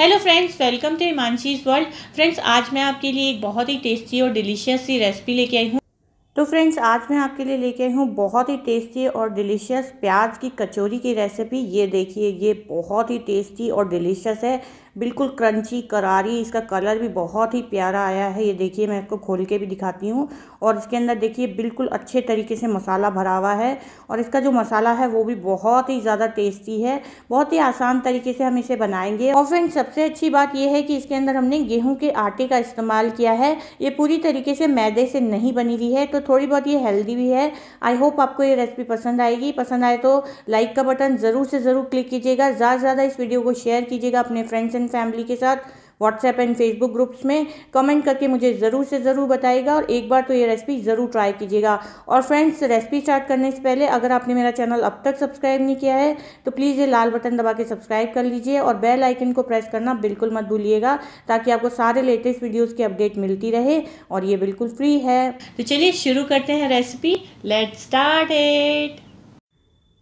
hello friends welcome to Himanshi's world friends आज मैं आपके लिए एक बहुत ही टेस्टी और डिलीशियस सी रेसिपी लेके आई हूँ तो फ्रेंड्स आज मैं आपके लिए लेके आई हूँ बहुत ही टेस्टी और डिलीशियस प्याज की कचौरी की रेसिपी ये देखिए ये बहुत ही टेस्टी और डिलीशियस है बिल्कुल क्रंची करारी इसका कलर भी बहुत ही प्यारा आया है ये देखिए मैं इसको खोल के भी दिखाती हूँ और इसके अंदर देखिए बिल्कुल अच्छे तरीके से मसाला भरा हुआ है और इसका जो मसाला है वो भी बहुत ही ज़्यादा टेस्टी है बहुत ही आसान तरीके से हम इसे बनाएंगे और फ्रेंड सबसे अच्छी बात यह है कि इसके अंदर हमने गेहूँ के आटे का इस्तेमाल किया है ये पूरी तरीके से मैदे से नहीं बनी हुई है तो थोड़ी बहुत ये हेल्दी भी है आई होप आपको ये रेसिपी पसंद आएगी पसंद आए तो लाइक का बटन ज़रूर से ज़रूर क्लिक कीजिएगा ज़्यादा से ज़्यादा इस वीडियो को शेयर कीजिएगा अपने फ्रेंड्स एंड फैमिली के साथ व्हाट्सएप एंड फेसबुक ग्रुप्स में कमेंट करके मुझे ज़रूर से ज़रूर बताएगा और एक बार तो ये रेसिपी ज़रूर ट्राई कीजिएगा और फ्रेंड्स रेसिपी स्टार्ट करने से पहले अगर आपने मेरा चैनल अब तक सब्सक्राइब नहीं किया है तो प्लीज़ ये लाल बटन दबा के सब्सक्राइब कर लीजिए और बेल आइकन को प्रेस करना बिल्कुल मत भूलिएगा ताकि आपको सारे लेटेस्ट वीडियोज़ की अपडेट मिलती रहे और ये बिल्कुल फ्री है तो चलिए शुरू करते हैं रेसिपी लेट स्टार्ट एट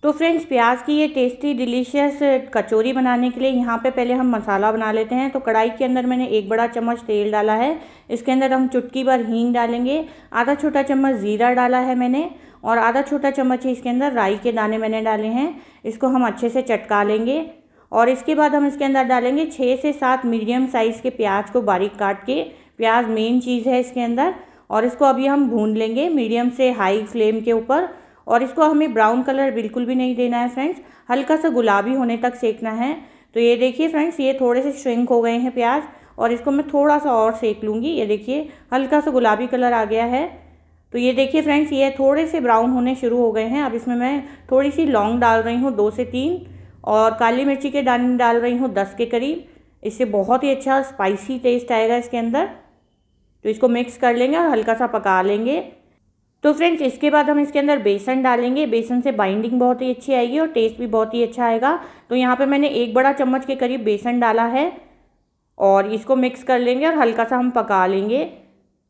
तो फ्रेंड्स प्याज की ये टेस्टी डिलीशियस कचौरी बनाने के लिए यहाँ पे पहले हम मसाला बना लेते हैं तो कढ़ाई के अंदर मैंने एक बड़ा चम्मच तेल डाला है इसके अंदर हम चुटकी भर हींग डालेंगे आधा छोटा चम्मच ज़ीरा डाला है मैंने और आधा छोटा चम्मच इसके अंदर राई के दाने मैंने डाले हैं इसको हम अच्छे से चटका लेंगे और इसके बाद हम इसके अंदर डालेंगे छः से सात मीडियम साइज़ के प्याज को बारीक काट के प्याज मेन चीज़ है इसके अंदर और इसको अभी हम भून लेंगे मीडियम से हाई फ्लेम के ऊपर और इसको हमें ब्राउन कलर बिल्कुल भी नहीं देना है फ्रेंड्स हल्का सा गुलाबी होने तक सेकना है तो ये देखिए फ्रेंड्स ये थोड़े से श्रिंक हो गए हैं प्याज और इसको मैं थोड़ा सा और सेक लूँगी ये देखिए हल्का सा गुलाबी कलर आ गया है तो ये देखिए फ्रेंड्स ये थोड़े से ब्राउन होने शुरू हो गए हैं अब इसमें मैं थोड़ी सी लौंग डाल रही हूँ दो से तीन और काली मिर्ची के दाने डाल रही हूँ दस के करीब इससे बहुत ही अच्छा स्पाइसी टेस्ट आएगा इसके अंदर तो इसको मिक्स कर लेंगे और हल्का सा पका लेंगे तो फ्रेंड्स इसके बाद हम इसके अंदर बेसन डालेंगे बेसन से बाइंडिंग बहुत ही अच्छी आएगी और टेस्ट भी बहुत ही अच्छा आएगा तो यहाँ पे मैंने एक बड़ा चम्मच के करीब बेसन डाला है और इसको मिक्स कर लेंगे और हल्का सा हम पका लेंगे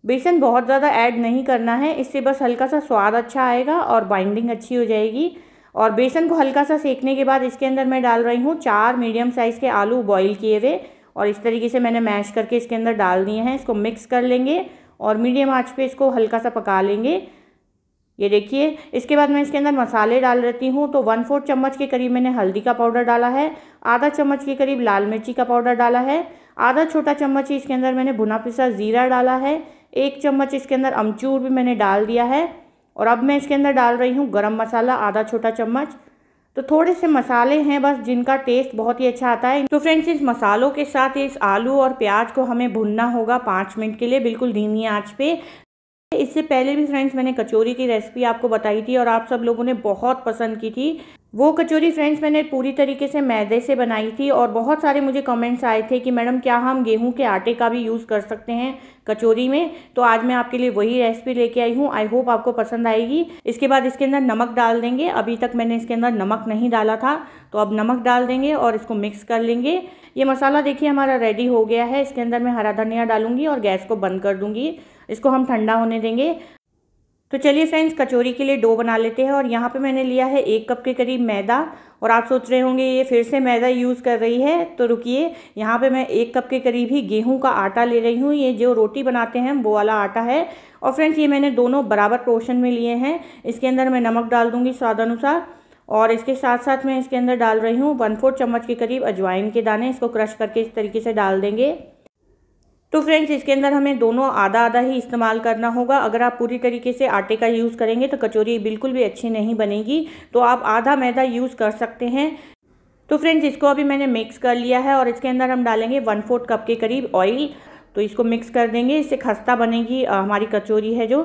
बेसन बहुत ज़्यादा ऐड नहीं करना है इससे बस हल्का सा स्वाद अच्छा आएगा और बाइंडिंग अच्छी हो जाएगी और बेसन को हल्का सा सेकने के बाद इसके अंदर मैं डाल रही हूँ चार मीडियम साइज़ के आलू बॉईल किए हुए और इस तरीके से मैंने मैश करके इसके अंदर डाल दिए हैं इसको मिक्स कर लेंगे और मीडियम आँच पे इसको हल्का सा पका लेंगे ये देखिए इसके बाद मैं इसके अंदर मसाले डाल रहती हूँ तो वन फोर्थ चम्मच के करीब मैंने हल्दी का पाउडर डाला है आधा चम्मच के करीब लाल मिर्ची का पाउडर डाला है आधा छोटा चम्मच इसके अंदर मैंने भुना पिसा ज़ीरा डाला है एक चम्मच इसके अंदर अमचूर भी मैंने डाल दिया है और अब मैं इसके अंदर डाल रही हूँ गर्म मसाला आधा छोटा चम्मच तो थोड़े से मसाले हैं बस जिनका टेस्ट बहुत ही अच्छा आता है तो फ्रेंड्स इस मसालों के साथ इस आलू और प्याज को हमें भुनना होगा पाँच मिनट के लिए बिल्कुल धीमी आंच पे तो इससे पहले भी फ्रेंड्स मैंने कचौरी की रेसिपी आपको बताई थी और आप सब लोगों ने बहुत पसंद की थी वो कचौरी फ्रेंड्स मैंने पूरी तरीके से मैदे से बनाई थी और बहुत सारे मुझे कमेंट्स आए थे कि मैडम क्या हम गेहूं के आटे का भी यूज़ कर सकते हैं कचौरी में तो आज मैं आपके लिए वही रेसिपी लेके आई हूँ आई होप आपको पसंद आएगी इसके बाद इसके अंदर नमक डाल देंगे अभी तक मैंने इसके अंदर नमक नहीं डाला था तो अब नमक डाल देंगे और इसको मिक्स कर लेंगे ये मसाला देखिए हमारा रेडी हो गया है इसके अंदर मैं हरा धनिया डालूंगी और गैस को बंद कर दूँगी इसको हम ठंडा होने देंगे तो चलिए फ्रेंड्स कचौरी के लिए डो बना लेते हैं और यहाँ पे मैंने लिया है एक कप के करीब मैदा और आप सोच रहे होंगे ये फिर से मैदा यूज़ कर रही है तो रुकिए यहाँ पे मैं एक कप के करीब ही गेहूं का आटा ले रही हूँ ये जो रोटी बनाते हैं वो वाला आटा है और फ्रेंड्स ये मैंने दोनों बराबर पोर्शन में लिए हैं इसके अंदर मैं नमक डाल दूँगी स्वाद अनुसार और इसके साथ साथ मैं इसके अंदर डाल रही हूँ वन फोर्थ चम्मच के करीब अजवाइन के दाने इसको क्रश करके इस तरीके से डाल देंगे तो फ्रेंड्स इसके अंदर हमें दोनों आधा आधा ही इस्तेमाल करना होगा अगर आप पूरी तरीके से आटे का यूज़ करेंगे तो कचौरी बिल्कुल भी अच्छी नहीं बनेगी तो आप आधा मैदा यूज़ कर सकते हैं तो फ्रेंड्स इसको अभी मैंने मिक्स कर लिया है और इसके अंदर हम डालेंगे वन फोर्थ कप के करीब ऑयल तो इसको मिक्स कर देंगे इससे खस्ता बनेगी हमारी कचौरी है जो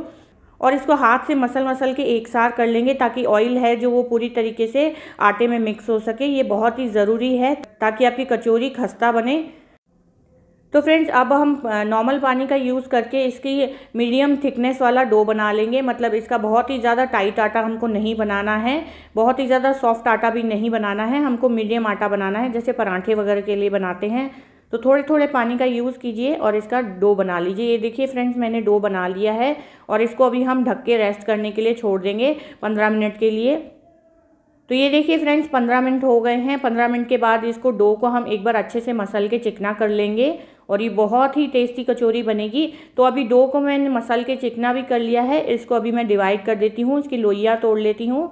और इसको हाथ से मसल मसल के एक सार कर लेंगे ताकि ऑयल है जो वो पूरी तरीके से आटे में मिक्स हो सके ये बहुत ही ज़रूरी है ताकि आपकी कचौरी खस्ता बने तो फ्रेंड्स अब हम नॉर्मल पानी का यूज़ करके इसकी मीडियम थिकनेस वाला डो बना लेंगे मतलब इसका बहुत ही ज़्यादा टाइट आटा हमको नहीं बनाना है बहुत ही ज़्यादा सॉफ्ट आटा भी नहीं बनाना है हमको मीडियम आटा बनाना है जैसे पराठे वगैरह के लिए बनाते हैं तो थोड़े थोड़े पानी का यूज़ कीजिए और इसका डो बना लीजिए ये देखिए फ्रेंड्स मैंने डो बना लिया है और इसको अभी हम ढक के रेस्ट करने के लिए छोड़ देंगे पंद्रह मिनट के लिए तो ये देखिए फ्रेंड्स पंद्रह मिनट हो गए हैं पंद्रह मिनट के बाद इसको डो को हम एक बार अच्छे से मसल के चिकना कर लेंगे और ये बहुत ही टेस्टी कचौरी बनेगी तो अभी डो को मैंने मसल के चिकना भी कर लिया है इसको अभी मैं डिवाइड कर देती हूँ इसकी लोइयाँ तोड़ लेती हूँ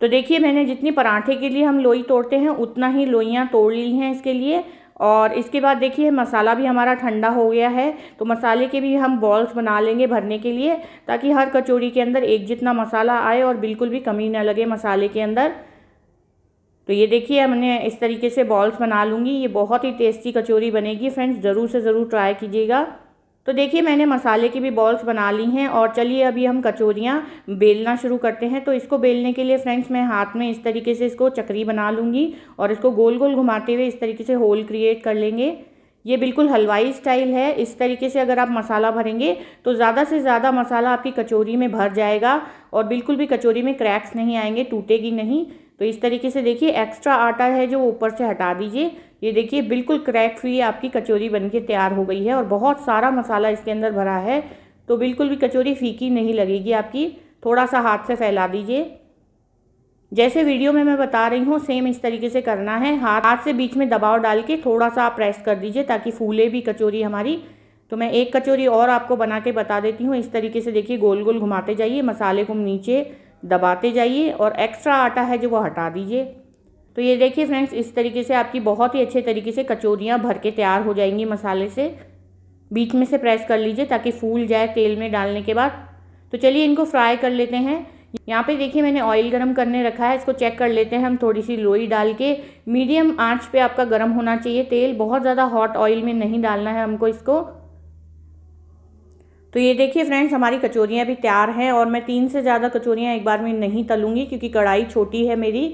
तो देखिए मैंने जितनी पराठे के लिए हम लोई तोड़ते हैं उतना ही लोइयाँ तोड़ ली हैं इसके लिए और इसके बाद देखिए मसाला भी हमारा ठंडा हो गया है तो मसाले के भी हम बॉल्स बना लेंगे भरने के लिए ताकि हर कचौड़ी के अंदर एक जितना मसाला आए और बिल्कुल भी कमी ना लगे मसाले के अंदर तो ये देखिए हमने इस तरीके से बॉल्स बना लूँगी ये बहुत ही टेस्टी कचौरी बनेगी फ्रेंड्स ज़रूर से ज़रूर ट्राई कीजिएगा तो देखिए मैंने मसाले की भी बॉल्स बना ली हैं और चलिए अभी हम कचौरियाँ बेलना शुरू करते हैं तो इसको बेलने के लिए फ्रेंड्स मैं हाथ में इस तरीके से इसको चक्री बना लूँगी और इसको गोल गोल घुमाते हुए इस तरीके से होल क्रिएट कर लेंगे ये बिल्कुल हलवाई स्टाइल है इस तरीके से अगर आप मसाला भरेंगे तो ज़्यादा से ज़्यादा मसाला आपकी कचौरी में भर जाएगा और बिल्कुल भी कचौरी में क्रैक्स नहीं आएंगे टूटेगी नहीं तो इस तरीके से देखिए एक्स्ट्रा आटा है जो ऊपर से हटा दीजिए ये देखिए बिल्कुल क्रैक हुई आपकी कचौरी बनके तैयार हो गई है और बहुत सारा मसाला इसके अंदर भरा है तो बिल्कुल भी कचौरी फीकी नहीं लगेगी आपकी थोड़ा सा हाथ से फैला दीजिए जैसे वीडियो में मैं बता रही हूँ सेम इस तरीके से करना है हाथ हाथ से बीच में दबाव डाल के थोड़ा सा आप प्रेस कर दीजिए ताकि फूले भी कचौरी हमारी तो मैं एक कचौरी और आपको बना के बता देती हूँ इस तरीके से देखिए गोल गोल घुमाते जाइए मसाले को नीचे दबाते जाइए और एक्स्ट्रा आटा है जो वो हटा दीजिए तो ये देखिए फ्रेंड्स इस तरीके से आपकी बहुत ही अच्छे तरीके से कचौरियाँ भर के तैयार हो जाएंगी मसाले से बीच में से प्रेस कर लीजिए ताकि फूल जाए तेल में डालने के बाद तो चलिए इनको फ्राई कर लेते हैं यहाँ पे देखिए मैंने ऑयल गरम करने रखा है इसको चेक कर लेते हैं हम थोड़ी सी लोई डाल के मीडियम आंच पे आपका गरम होना चाहिए तेल बहुत ज़्यादा हॉट ऑयल में नहीं डालना है हमको इसको तो ये देखिए फ्रेंड्स हमारी कचोरियाँ भी तैयार हैं और मैं तीन से ज़्यादा कचोरियाँ एक बार में नहीं तलूँगी क्योंकि कढ़ाई छोटी है मेरी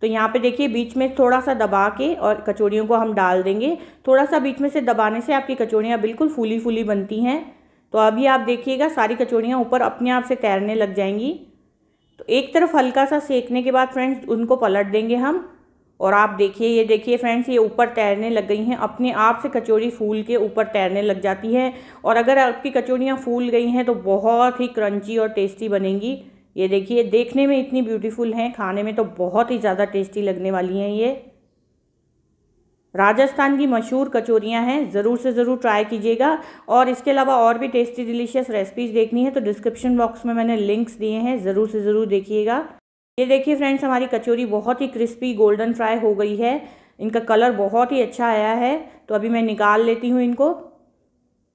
तो यहाँ पे देखिए बीच में थोड़ा सा दबा के और कचौड़ियों को हम डाल देंगे थोड़ा सा बीच में से दबाने से आपकी कचौड़ियाँ बिल्कुल फूली फूली बनती हैं तो अभी आप देखिएगा सारी कचौड़ियाँ ऊपर अपने आप से तैरने लग जाएंगी तो एक तरफ हल्का सा सेकने के बाद फ्रेंड्स उनको पलट देंगे हम और आप देखिए ये देखिए फ्रेंड्स ये ऊपर तैरने लग गई हैं अपने आप से कचौड़ी फूल के ऊपर तैरने लग जाती है और अगर आपकी कचौड़ियाँ फूल गई हैं तो बहुत ही क्रंची और टेस्टी बनेंगी ये देखिए देखने में इतनी ब्यूटीफुल हैं खाने में तो बहुत ही ज़्यादा टेस्टी लगने वाली हैं ये राजस्थान की मशहूर कचौरियाँ हैं ज़रूर से ज़रूर ट्राई कीजिएगा और इसके अलावा और भी टेस्टी डिलीशियस रेसिपीज़ देखनी है तो डिस्क्रिप्शन बॉक्स में मैंने लिंक्स दिए हैं ज़रूर से ज़रूर देखिएगा ये देखिए फ्रेंड्स हमारी कचौरी बहुत ही क्रिस्पी गोल्डन फ्राई हो गई है इनका कलर बहुत ही अच्छा आया है तो अभी मैं निकाल लेती हूँ इनको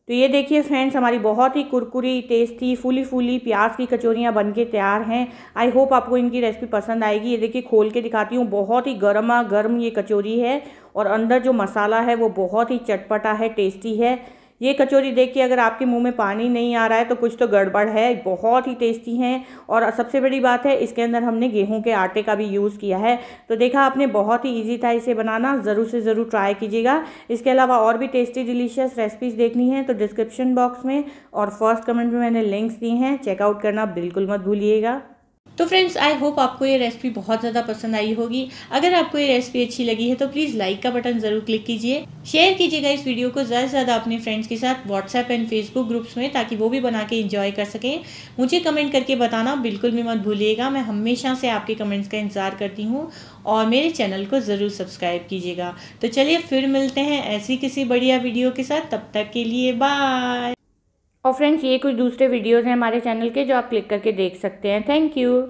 तो ये देखिए फ्रेंड्स हमारी बहुत ही कुरकुरी टेस्टी फूली फूली प्याज की कचौरियाँ बन के तैयार हैं आई होप आपको इनकी रेसिपी पसंद आएगी ये देखिए खोल के दिखाती हूँ बहुत ही गर्मा गर्म ये कचौरी है और अंदर जो मसाला है वो बहुत ही चटपटा है टेस्टी है ये कचौरी के अगर आपके मुंह में पानी नहीं आ रहा है तो कुछ तो गड़बड़ है बहुत ही टेस्टी हैं और सबसे बड़ी बात है इसके अंदर हमने गेहूं के आटे का भी यूज़ किया है तो देखा आपने बहुत ही ईजी था इसे बनाना ज़रूर से ज़रूर ट्राई कीजिएगा इसके अलावा और भी टेस्टी डिलीशियस रेसिपीज़ देखनी है तो डिस्क्रिप्शन बॉक्स में और फर्स्ट कमेंट में मैंने लिंक्स दी हैं चेकआउट करना बिल्कुल मत भूलिएगा तो फ्रेंड्स आई होप आपको ये रेसिपी बहुत ज़्यादा पसंद आई होगी अगर आपको ये रेसिपी अच्छी लगी है तो प्लीज़ लाइक का बटन ज़रूर क्लिक कीजिए शेयर कीजिएगा इस वीडियो को ज़्यादा से ज़्यादा अपने फ्रेंड्स के साथ व्हाट्सएप एंड फेसबुक ग्रुप्स में ताकि वो भी बना के इंजॉय कर सकें मुझे कमेंट करके बताना बिल्कुल भी मत भूलिएगा मैं हमेशा से आपके कमेंट्स का इंतज़ार करती हूँ और मेरे चैनल को ज़रूर सब्सक्राइब कीजिएगा तो चलिए फिर मिलते हैं ऐसी किसी बढ़िया वीडियो के साथ तब तक के लिए बाय और फ्रेंड्स ये कुछ दूसरे वीडियोज़ हैं हमारे चैनल के जो आप क्लिक करके देख सकते हैं थैंक यू